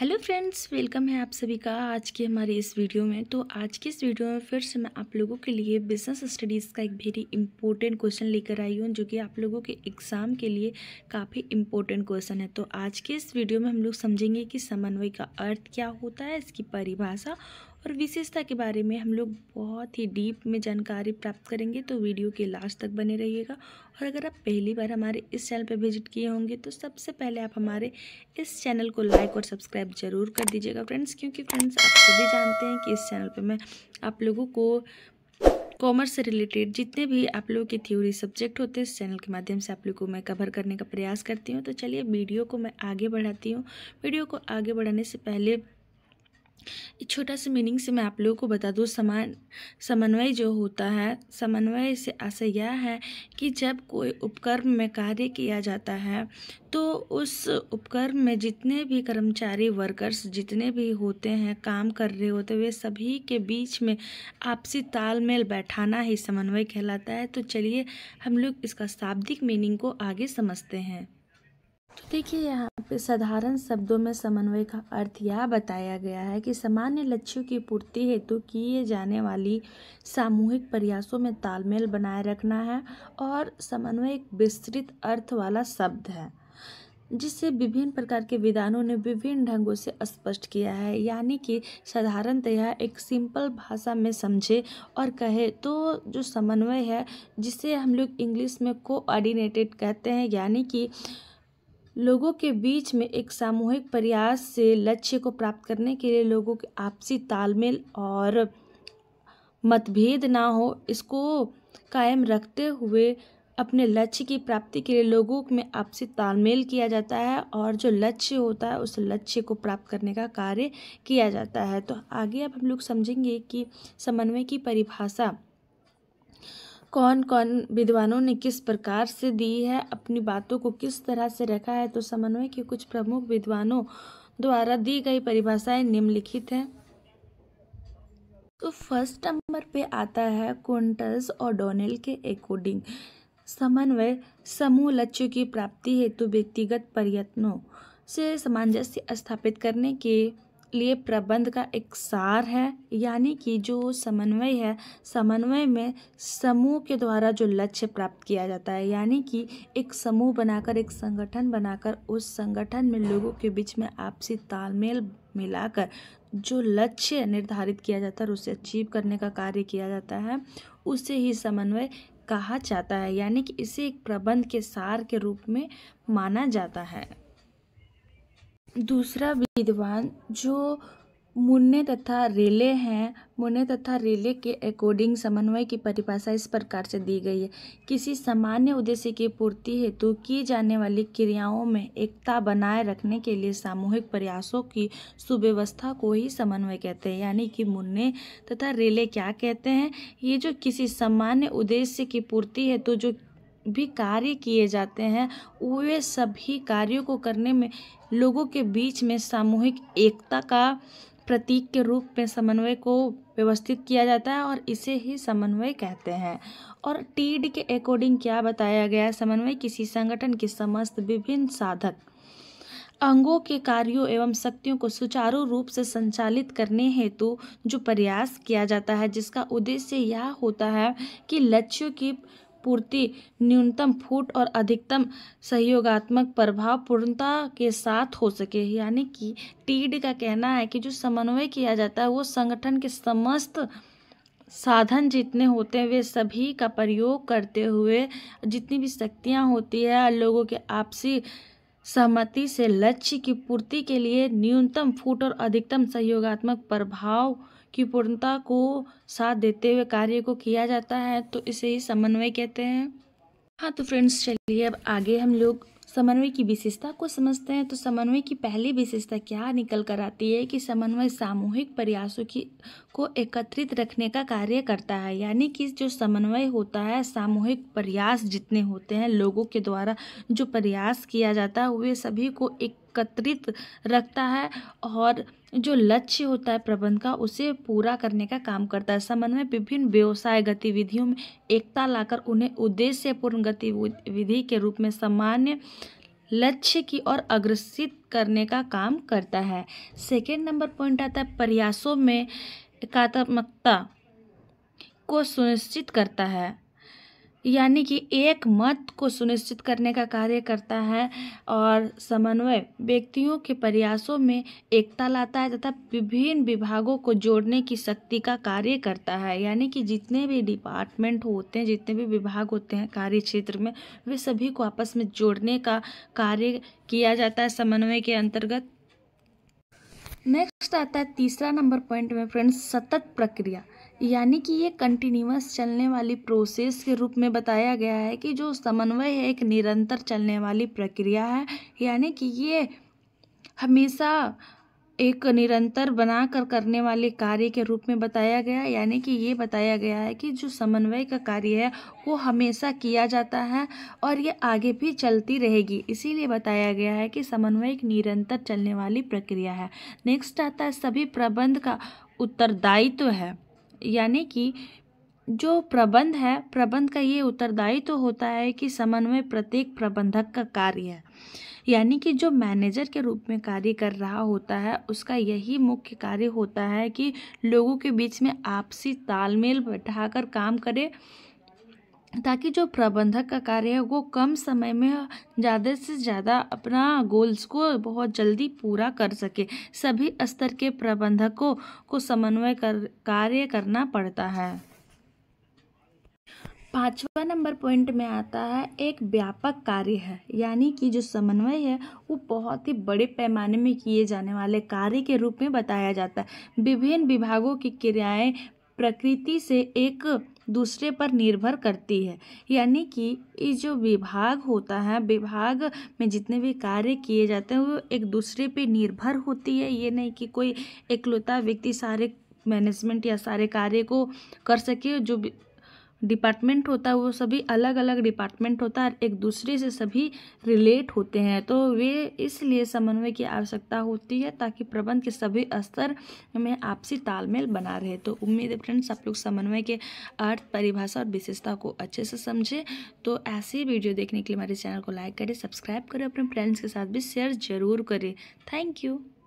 hello friends welcome है आप सभी का आज के हमारे इस वीडियो में तो आज के इस वीडियो में फिर से मैं आप लोगों के लिए बिज़नेस स्टडीज़ का एक वेरी इंपॉर्टेंट क्वेश्चन लेकर आई हूँ जो कि आप लोगों के एग्ज़ाम के लिए काफ़ी इंपॉर्टेंट क्वेश्चन है तो आज के इस वीडियो में हम लोग समझेंगे कि समन्वय का अर्थ क्या होता है इसकी परिभाषा और विशेषता के बारे में हम लोग बहुत ही डीप में जानकारी प्राप्त करेंगे तो वीडियो के लास्ट तक बने रहिएगा और अगर आप पहली बार हमारे इस चैनल पर विजिट किए होंगे तो सबसे पहले आप हमारे इस चैनल को लाइक और सब्सक्राइब जरूर कर दीजिएगा फ्रेंड्स क्योंकि फ्रेंड्स आप सभी जानते हैं कि इस चैनल पर मैं आप लोगों को कॉमर्स से रिलेटेड जितने भी आप लोगों के थ्योरी सब्जेक्ट होते हैं इस चैनल के माध्यम से आप लोगों को मैं कवर करने का प्रयास करती हूँ तो चलिए वीडियो को मैं आगे बढ़ाती हूँ वीडियो को आगे बढ़ाने से पहले एक छोटा सा मीनिंग से मैं आप लोगों को बता दूँ समान समन्वय जो होता है समन्वय से आशय यह है कि जब कोई उपकर्म में कार्य किया जाता है तो उस उपकर्म में जितने भी कर्मचारी वर्कर्स जितने भी होते हैं काम कर रहे होते वे सभी के बीच में आपसी तालमेल बैठाना ही समन्वय कहलाता है तो चलिए हम लोग इसका शाब्दिक मीनिंग को आगे समझते हैं तो देखिए यहाँ पे साधारण शब्दों में समन्वय का अर्थ यह बताया गया है कि सामान्य लक्ष्यों की पूर्ति हेतु किए जाने वाली सामूहिक प्रयासों में तालमेल बनाए रखना है और समन्वय एक विस्तृत अर्थ वाला शब्द है जिसे विभिन्न प्रकार के विद्वानों ने विभिन्न ढंगों से स्पष्ट किया है यानी कि साधारणतया एक सिंपल भाषा में समझे और कहे तो जो समन्वय है जिसे हम लोग इंग्लिश में कोऑर्डिनेटेड कहते हैं यानी कि लोगों के बीच में एक सामूहिक प्रयास से लक्ष्य को प्राप्त करने के लिए लोगों के आपसी तालमेल और मतभेद ना हो इसको कायम रखते हुए अपने लक्ष्य की प्राप्ति के लिए लोगों में आपसी तालमेल किया जाता है और जो लक्ष्य होता है उस लक्ष्य को प्राप्त करने का कार्य किया जाता है तो आगे अब हम लोग समझेंगे कि समन्वय की परिभाषा कौन कौन विद्वानों ने किस प्रकार से दी है अपनी बातों को किस तरह से रखा है तो समन्वय के कुछ प्रमुख विद्वानों द्वारा दी गई परिभाषाएं निम्नलिखित हैं तो फर्स्ट नंबर पे आता है कोंटस और डोनेल के अकॉर्डिंग समन्वय समूह लक्ष्य की प्राप्ति हेतु व्यक्तिगत प्रयत्नों से सामंजस्य स्थापित करने के लिए प्रबंध का एक सार है यानी कि जो समन्वय है समन्वय में समूह के द्वारा जो लक्ष्य प्राप्त किया जाता है यानी कि एक समूह बनाकर एक संगठन बनाकर उस संगठन में लोगों के बीच में आपसी तालमेल मिलाकर जो लक्ष्य निर्धारित किया जाता है और उसे अचीव करने का कार्य किया जाता है उसे ही समन्वय कहा जाता है यानी कि इसे एक प्रबंध के सार के रूप में माना जाता है दूसरा विद्वान जो मुन्ने तथा रेले हैं मुन्ने तथा रेले के अकॉर्डिंग समन्वय की परिभाषा इस प्रकार से दी गई है किसी सामान्य उद्देश्य की पूर्ति हेतु तो की जाने वाली क्रियाओं में एकता बनाए रखने के लिए सामूहिक प्रयासों की सुव्यवस्था को ही समन्वय कहते हैं यानी कि मुन्ने तथा रेले क्या कहते हैं ये जो किसी सामान्य उद्देश्य की पूर्ति हेतु तो जो भी कार्य किए जाते हैं वे सभी कार्यों को करने में लोगों के बीच में सामूहिक एकता का प्रतीक के रूप में समन्वय को व्यवस्थित किया जाता है और इसे ही समन्वय कहते हैं और टीड के अकॉर्डिंग क्या बताया गया है समन्वय किसी संगठन के समस्त विभिन्न साधक अंगों के कार्यों एवं शक्तियों को सुचारू रूप से संचालित करने हेतु जो प्रयास किया जाता है जिसका उद्देश्य यह होता है कि लक्ष्यों की आपूर्ति न्यूनतम फूट और अधिकतम सहयोगात्मक प्रभाव पूर्णता के साथ हो सके यानी कि टीड का कहना है कि जो समन्वय किया जाता है वो संगठन के समस्त साधन जितने होते हैं वे सभी का प्रयोग करते हुए जितनी भी शक्तियाँ होती है लोगों के आपसी सहमति से लक्ष्य की पूर्ति के लिए न्यूनतम फूट और अधिकतम सहयोगात्मक प्रभाव की पूर्णता को साथ देते हुए कार्य को किया जाता है तो इसे ही समन्वय कहते हैं हाँ तो फ्रेंड्स चलिए अब आगे हम लोग समन्वय की विशेषता को समझते हैं तो समन्वय की पहली विशेषता क्या निकल कर आती है कि समन्वय सामूहिक प्रयासों की को एकत्रित रखने का कार्य करता है यानी कि जो समन्वय होता है सामूहिक प्रयास जितने होते हैं लोगों के द्वारा जो प्रयास किया जाता है वे सभी को एक एकत्रित रखता है और जो लक्ष्य होता है प्रबंध का उसे पूरा करने का काम करता है संबंध में विभिन्न व्यवसाय गतिविधियों में एकता लाकर उन्हें उद्देश्यपूर्ण गतिविधि के रूप में सामान्य लक्ष्य की ओर अग्रसित करने का काम करता है सेकेंड नंबर पॉइंट आता है प्रयासों में एकात्मकता को सुनिश्चित करता है यानी कि एक मत को सुनिश्चित करने का कार्य करता है और समन्वय व्यक्तियों के प्रयासों में एकता लाता है तथा विभिन्न विभागों को जोड़ने की शक्ति का कार्य करता है यानी कि जितने भी डिपार्टमेंट होते हैं जितने भी विभाग होते हैं कार्य क्षेत्र में वे सभी को आपस में जोड़ने का कार्य किया जाता है समन्वय के अंतर्गत नेक्स्ट आता है तीसरा नंबर पॉइंट में फ्रेंड्स सतत प्रक्रिया यानी कि ये कंटिन्यूस चलने वाली प्रोसेस के रूप में बताया गया है कि जो समन्वय है एक निरंतर चलने वाली प्रक्रिया है यानी कि ये हमेशा एक निरंतर बनाकर करने वाले कार्य के रूप में बताया गया यानी कि ये बताया गया है कि जो समन्वय का कार्य है वो हमेशा किया जाता है और ये आगे भी चलती रहेगी इसीलिए बताया गया है कि समन्वय एक निरंतर चलने वाली प्रक्रिया है नेक्स्ट आता है सभी प्रबंध का उत्तरदायित्व तो है यानी कि जो प्रबंध है प्रबंध का ये उत्तरदायित्व तो होता है कि समन्वय प्रत्येक प्रबंधक का कार्य है यानी कि जो मैनेजर के रूप में कार्य कर रहा होता है उसका यही मुख्य कार्य होता है कि लोगों के बीच में आपसी तालमेल बैठा काम करे ताकि जो प्रबंधक का कार्य है वो कम समय में ज़्यादा से ज़्यादा अपना गोल्स को बहुत जल्दी पूरा कर सके सभी स्तर के प्रबंधकों को समन्वय कर कार्य करना पड़ता है पांचवा नंबर पॉइंट में आता है एक व्यापक कार्य है यानी कि जो समन्वय है वो बहुत ही बड़े पैमाने में किए जाने वाले कार्य के रूप में बताया जाता है विभिन्न विभागों की क्रियाएं प्रकृति से एक दूसरे पर निर्भर करती है यानी कि ये जो विभाग होता है विभाग में जितने भी कार्य किए जाते हैं वो एक दूसरे पे निर्भर होती है ये नहीं कि कोई एकलौता व्यक्ति सारे मैनेजमेंट या सारे कार्य को कर सके जो डिपार्टमेंट होता है वो सभी अलग अलग डिपार्टमेंट होता है एक दूसरे से सभी रिलेट होते हैं तो वे इसलिए समन्वय की आवश्यकता होती है ताकि प्रबंध के सभी स्तर में आपसी तालमेल बना रहे तो उम्मीद है फ्रेंड्स आप लोग समन्वय के अर्थ परिभाषा और विशेषता को अच्छे से समझें तो ऐसी वीडियो देखने के लिए हमारे चैनल को लाइक करें सब्सक्राइब करें अपने फ्रेंड्स के साथ भी शेयर जरूर करें थैंक यू